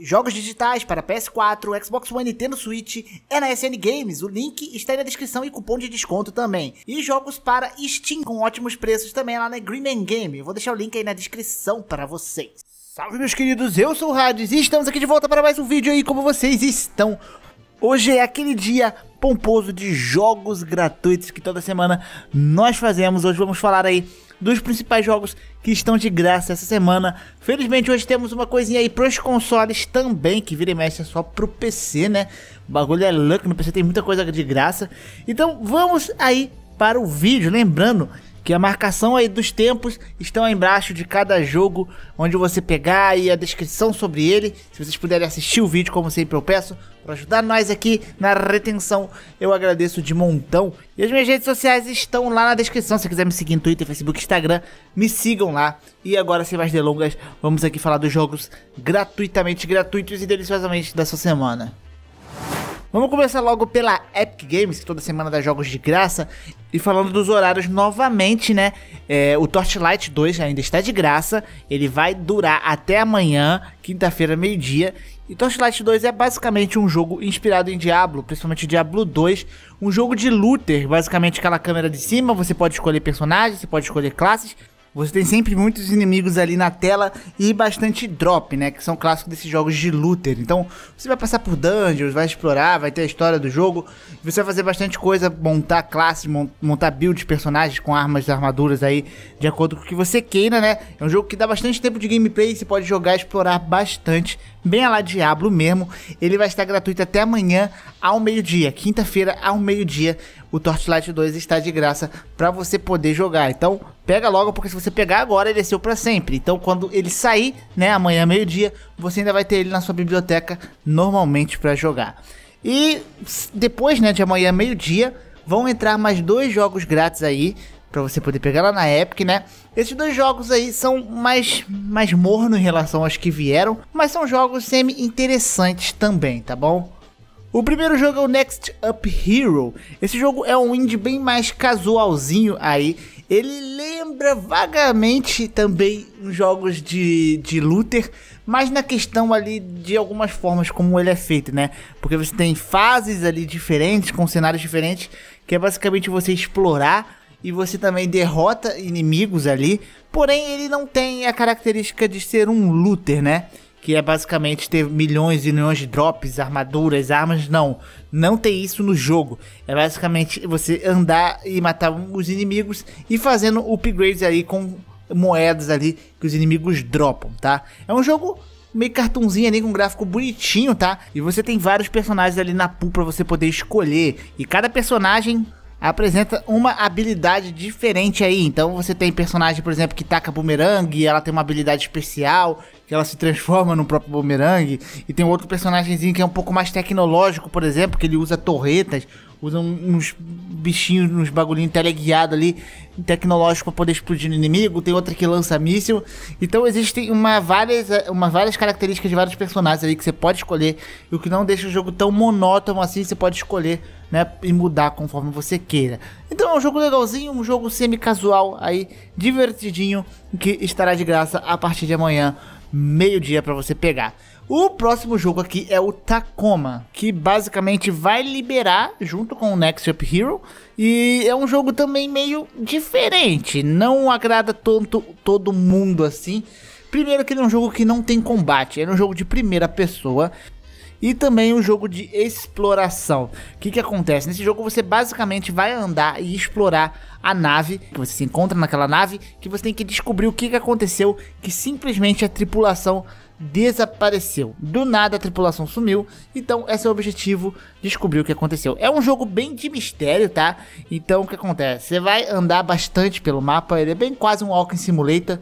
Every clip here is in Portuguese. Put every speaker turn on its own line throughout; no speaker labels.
Jogos digitais para PS4, Xbox One, Nintendo Switch é na SN Games. O link está aí na descrição e cupom de desconto também. E jogos para Steam com ótimos preços também lá na Green Game. vou deixar o link aí na descrição para vocês. Salve meus queridos, eu sou o Hades e estamos aqui de volta para mais um vídeo aí como vocês estão. Hoje é aquele dia pomposo de jogos gratuitos que toda semana nós fazemos. Hoje vamos falar aí dos principais jogos que estão de graça essa semana. Felizmente hoje temos uma coisinha aí pros consoles também, que vira e mexe é só pro PC, né? O bagulho é louco, no PC tem muita coisa de graça. Então vamos aí para o vídeo, lembrando que a marcação aí dos tempos estão aí embaixo de cada jogo, onde você pegar e a descrição sobre ele. Se vocês puderem assistir o vídeo, como sempre eu peço, para ajudar nós aqui na retenção, eu agradeço de montão. E as minhas redes sociais estão lá na descrição. Se quiser me seguir no Twitter, Facebook, Instagram, me sigam lá. E agora, sem mais delongas, vamos aqui falar dos jogos gratuitamente gratuitos e deliciosamente dessa semana. Vamos começar logo pela Epic Games, que toda semana dá jogos de graça. E falando dos horários novamente, né? É, o Torchlight 2 ainda está de graça. Ele vai durar até amanhã, quinta-feira, meio-dia. E Torchlight 2 é basicamente um jogo inspirado em Diablo, principalmente Diablo 2, um jogo de looter, basicamente aquela câmera de cima, você pode escolher personagens, você pode escolher classes, você tem sempre muitos inimigos ali na tela e bastante drop, né? Que são clássicos desses jogos de looter. Então, você vai passar por dungeons, vai explorar, vai ter a história do jogo. Você vai fazer bastante coisa, montar classes, montar builds, personagens com armas, armaduras aí, de acordo com o que você queira, né? É um jogo que dá bastante tempo de gameplay, você pode jogar e explorar bastante, bem a lá Diablo mesmo. Ele vai estar gratuito até amanhã ao meio-dia, quinta-feira ao meio-dia. O Torchlight 2 está de graça para você poder jogar. Então, Pega logo, porque se você pegar agora, ele é seu pra sempre. Então, quando ele sair, né, amanhã, meio-dia, você ainda vai ter ele na sua biblioteca normalmente para jogar. E depois, né, de amanhã, meio-dia, vão entrar mais dois jogos grátis aí para você poder pegar lá na Epic, né? Esses dois jogos aí são mais mais morno em relação aos que vieram, mas são jogos semi interessantes também, tá bom? O primeiro jogo é o Next Up Hero. Esse jogo é um indie bem mais casualzinho aí ele lembra vagamente também jogos de, de looter, mas na questão ali de algumas formas como ele é feito, né? Porque você tem fases ali diferentes, com cenários diferentes, que é basicamente você explorar e você também derrota inimigos ali. Porém, ele não tem a característica de ser um looter, né? que é basicamente ter milhões e milhões de drops, armaduras, armas. Não, não tem isso no jogo. É basicamente você andar e matar os inimigos e fazendo upgrades ali com moedas ali que os inimigos dropam, tá? É um jogo meio cartunzinho ali com gráfico bonitinho, tá? E você tem vários personagens ali na pool para você poder escolher. E cada personagem apresenta uma habilidade diferente aí. Então você tem personagem, por exemplo, que taca bumerangue, ela tem uma habilidade especial que ela se transforma no próprio bumerangue. E tem outro personagemzinho que é um pouco mais tecnológico, por exemplo, que ele usa torretas, usa uns bichinhos, uns bagulhinhos teleguiados ali, tecnológico para poder explodir no inimigo. Tem outra que lança míssil. Então existem uma várias, uma várias características de vários personagens ali que você pode escolher. E o que não deixa o jogo tão monótono assim, você pode escolher né, e mudar conforme você queira. Então é um jogo legalzinho, um jogo semi-casual aí, divertidinho, que estará de graça a partir de amanhã meio-dia para você pegar. O próximo jogo aqui é o Tacoma, que basicamente vai liberar junto com o Next Up Hero. E é um jogo também meio diferente, não agrada tanto todo mundo assim. Primeiro que ele é um jogo que não tem combate, ele é um jogo de primeira pessoa e também um jogo de exploração. O que, que acontece? Nesse jogo você basicamente vai andar e explorar a nave, que você se encontra naquela nave, que você tem que descobrir o que, que aconteceu, que simplesmente a tripulação desapareceu. Do nada a tripulação sumiu, então esse é o objetivo, descobrir o que aconteceu. É um jogo bem de mistério, tá? Então o que acontece? Você vai andar bastante pelo mapa, ele é bem quase um Walking Simulator,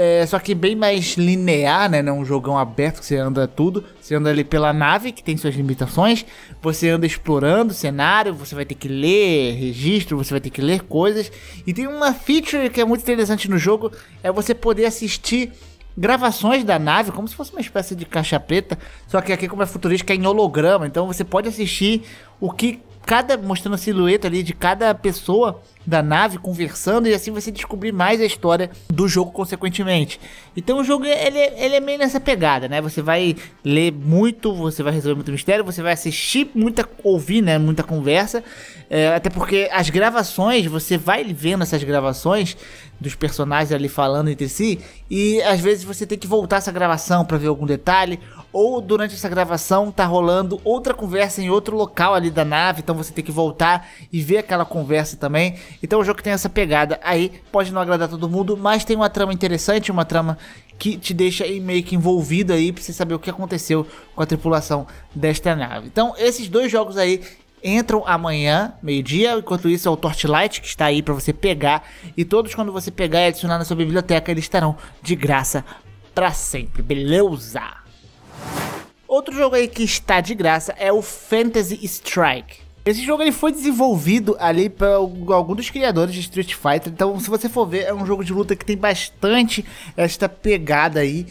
é, só que bem mais linear, né? Não é um jogão aberto que você anda tudo. Você anda ali pela nave, que tem suas limitações. Você anda explorando o cenário, você vai ter que ler registro, você vai ter que ler coisas. E tem uma feature que é muito interessante no jogo, é você poder assistir gravações da nave, como se fosse uma espécie de caixa preta, só que aqui como é futurista é em holograma, então você pode assistir o que cada. mostrando a silhueta ali de cada pessoa da nave conversando, e assim você descobrir mais a história do jogo, consequentemente. Então o jogo ele, ele é meio nessa pegada, né? Você vai ler muito, você vai resolver muito mistério, você vai assistir muita. ouvir, né? Muita conversa. É, até porque as gravações, você vai vendo essas gravações dos personagens ali falando entre si, e às vezes você tem que voltar essa gravação para ver algum detalhe ou durante essa gravação tá rolando outra conversa em outro local ali da nave, então você tem que voltar e ver aquela conversa também. Então o jogo tem essa pegada aí, pode não agradar todo mundo, mas tem uma trama interessante, uma trama que te deixa meio que envolvido aí pra você saber o que aconteceu com a tripulação desta nave. Então esses dois jogos aí entram amanhã, meio-dia. Enquanto isso, é o Torchlight que está aí para você pegar. E todos, quando você pegar e adicionar na sua biblioteca, eles estarão de graça para sempre. Beleza? Outro jogo aí que está de graça é o Fantasy Strike. Esse jogo ele foi desenvolvido ali por algum dos criadores de Street Fighter. Então, se você for ver, é um jogo de luta que tem bastante esta pegada aí.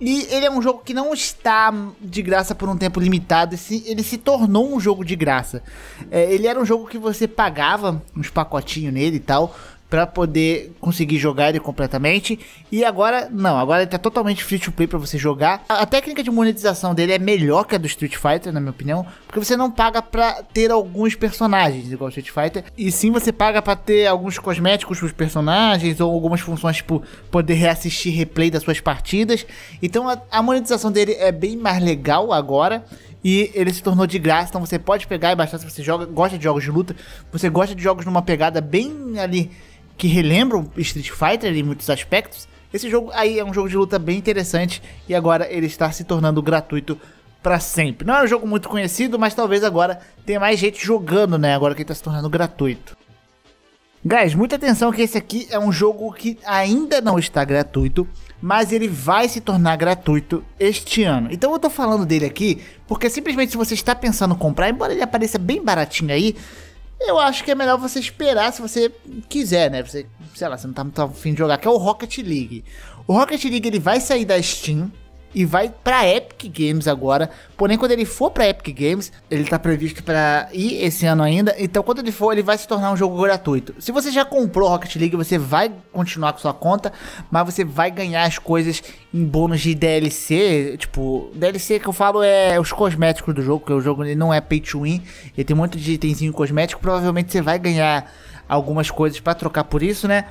E ele é um jogo que não está de graça por um tempo limitado, ele se tornou um jogo de graça. É, ele era um jogo que você pagava uns pacotinhos nele e tal, para poder conseguir jogar ele completamente. E agora, não, agora ele tá totalmente free to play para você jogar. A, a, técnica de monetização dele é melhor que a do Street Fighter, na minha opinião, porque você não paga para ter alguns personagens igual Street Fighter, e sim você paga para ter alguns cosméticos pros personagens ou algumas funções tipo poder reassistir replay das suas partidas. Então a, a monetização dele é bem mais legal agora e ele se tornou de graça, então você pode pegar e baixar se você joga, gosta de jogos de luta, você gosta de jogos numa pegada bem ali que relembram Street Fighter em muitos aspectos, esse jogo aí é um jogo de luta bem interessante e agora ele está se tornando gratuito para sempre. Não é um jogo muito conhecido, mas talvez agora tenha mais gente jogando, né? Agora que ele está se tornando gratuito. Guys, muita atenção que esse aqui é um jogo que ainda não está gratuito, mas ele vai se tornar gratuito este ano. Então eu tô falando dele aqui porque simplesmente se você está pensando em comprar, embora ele apareça bem baratinho aí, eu acho que é melhor você esperar se você quiser, né? Você, sei lá, você não tá muito tá afim de jogar, que é o Rocket League. O Rocket League ele vai sair da Steam e vai para Epic Games agora. Porém, quando ele for para Epic Games, ele tá previsto para ir esse ano ainda. Então, quando ele for, ele vai se tornar um jogo gratuito. Se você já comprou Rocket League, você vai continuar com sua conta, mas você vai ganhar as coisas em bônus de DLC, tipo, DLC que eu falo é os cosméticos do jogo, que o jogo não é pay to win, ele tem muito de itemzinho cosmético, provavelmente você vai ganhar algumas coisas para trocar por isso, né?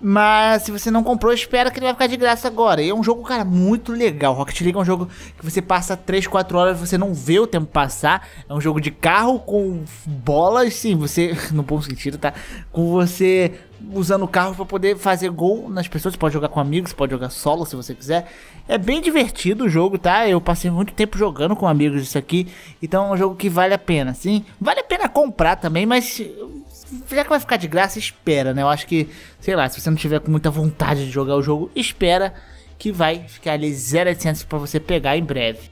Mas se você não comprou, espera que ele vai ficar de graça agora. E é um jogo, cara, muito legal. Rocket League é um jogo que você passa 3, 4 horas, você não vê o tempo passar. É um jogo de carro com bolas, sim, você. No bom sentido, tá? Com você usando o carro para poder fazer gol nas pessoas. Você pode jogar com amigos, pode jogar solo se você quiser. É bem divertido o jogo, tá? Eu passei muito tempo jogando com amigos isso aqui. Então é um jogo que vale a pena, sim. Vale a pena comprar também, mas já que vai ficar de graça, espera, né? Eu acho que, sei lá, se você não tiver com muita vontade de jogar o jogo, espera que vai ficar ali 0,800 para você pegar em breve.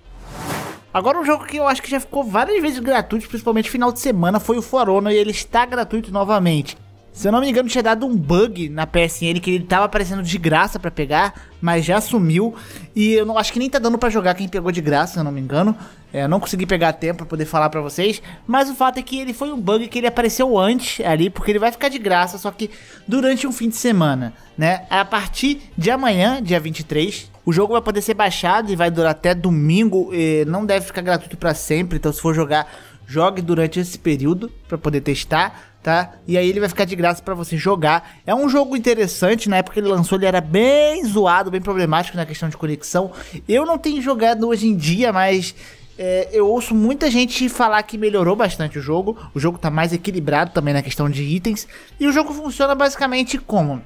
Agora um jogo que eu acho que já ficou várias vezes gratuito, principalmente final de semana, foi o Forono e ele está gratuito novamente. Se eu não me engano, tinha dado um bug na PSN que ele tava aparecendo de graça para pegar, mas já sumiu. E eu não acho que nem tá dando para jogar quem pegou de graça, se eu não me engano. É, não consegui pegar tempo para poder falar para vocês. Mas o fato é que ele foi um bug que ele apareceu antes ali, porque ele vai ficar de graça, só que durante um fim de semana, né? A partir de amanhã, dia 23, o jogo vai poder ser baixado e vai durar até domingo. não deve ficar gratuito para sempre, então se for jogar, jogue durante esse período para poder testar tá? E aí ele vai ficar de graça para você jogar. É um jogo interessante, na época que ele lançou ele era bem zoado, bem problemático na questão de conexão. Eu não tenho jogado hoje em dia, mas é, eu ouço muita gente falar que melhorou bastante o jogo. O jogo está mais equilibrado também na questão de itens. E o jogo funciona basicamente como?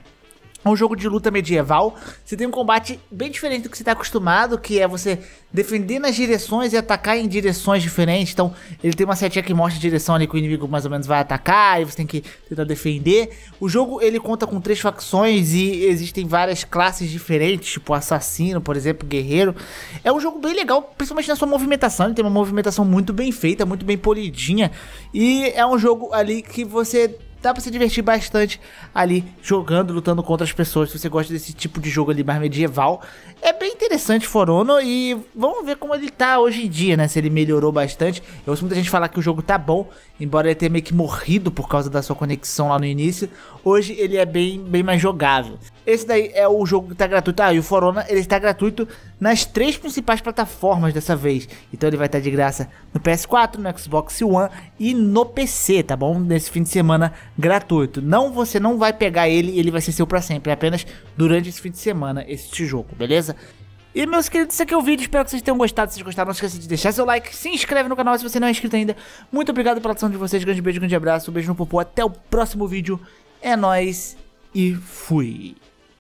É um jogo de luta medieval. Você tem um combate bem diferente do que você está acostumado, que é você defender nas direções e atacar em direções diferentes. Então, ele tem uma setinha que mostra a direção ali que o inimigo mais ou menos vai atacar e você tem que tentar defender. O jogo ele conta com três facções e existem várias classes diferentes, tipo assassino, por exemplo, guerreiro. É um jogo bem legal, principalmente na sua movimentação. Ele tem uma movimentação muito bem feita, muito bem polidinha e é um jogo ali que você dá pra se divertir bastante ali jogando, lutando contra as pessoas. Se você gosta desse tipo de jogo ali mais medieval, é bem interessante Forono e vamos ver como ele tá hoje em dia, né? Se ele melhorou bastante. Eu ouço muita gente falar que o jogo tá bom, embora ele tenha meio que morrido por causa da sua conexão lá no início. Hoje ele é bem, bem mais jogável. Esse daí é o jogo que tá gratuito. Ah, e o Forona ele está gratuito nas três principais plataformas dessa vez. Então ele vai estar tá de graça no PS4, no Xbox One e no PC, tá bom? Nesse fim de semana gratuito. Não, você não vai pegar ele, ele vai ser seu para sempre, é apenas durante esse fim de semana, este jogo, beleza? E meus queridos, esse aqui é o vídeo, espero que vocês tenham gostado, se vocês gostaram não esqueça de deixar seu like, se inscreve no canal se você não é inscrito ainda. Muito obrigado pela atenção de vocês, grande beijo, grande abraço, um beijo no popô, até o próximo vídeo, é nóis e fui!